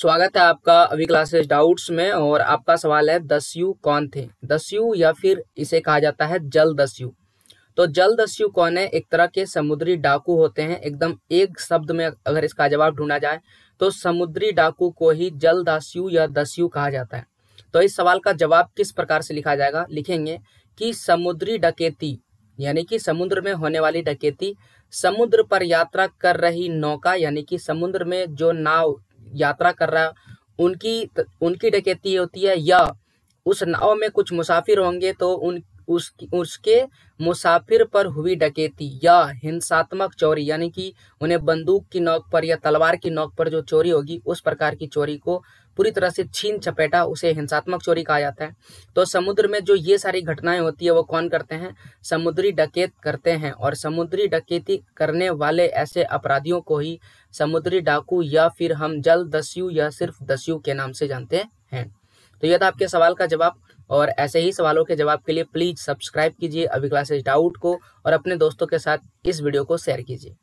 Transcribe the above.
स्वागत है आपका अभी क्लासेस डाउट्स में और आपका सवाल है दस्यु कौन थे दस्यु या फिर इसे कहा जाता है जल दस्यु तो जल दस्यु कौन है एक तरह के समुद्री डाकू होते हैं एकदम एक शब्द में अगर इसका जवाब ढूंढा जाए तो समुद्री डाकू को ही जल दस्यु या दस्यु कहा जाता है तो इस सवाल का जवाब किस प्रकार से लिखा जाएगा लिखेंगे कि समुद्री डकेती यानी कि समुद्र में होने वाली डकेती समुद्र पर यात्रा कर रही नौका यानी कि समुद्र में जो नाव यात्रा कर रहा है उनकी उनकी डकैती होती है या उस नाव में कुछ मुसाफिर होंगे तो उन उस उसके मुसाफिर पर हुई डकैती या हिंसात्मक चोरी यानी कि उन्हें बंदूक की नोक पर या तलवार की नोक पर जो चोरी होगी उस प्रकार की चोरी को पूरी तरह से छीन चपेटा उसे हिंसात्मक चोरी कहा जाता है तो समुद्र में जो ये सारी घटनाएं होती है वो कौन करते हैं समुद्री डकैत करते हैं और समुद्री डकैती करने वाले ऐसे अपराधियों को ही समुद्री डाकू या फिर हम जल दस्यु या सिर्फ दस्यु के नाम से जानते हैं तो यह था आपके सवाल का जवाब और ऐसे ही सवालों के जवाब के लिए प्लीज़ सब्सक्राइब कीजिए अभी क्लासेज डाउट को और अपने दोस्तों के साथ इस वीडियो को शेयर कीजिए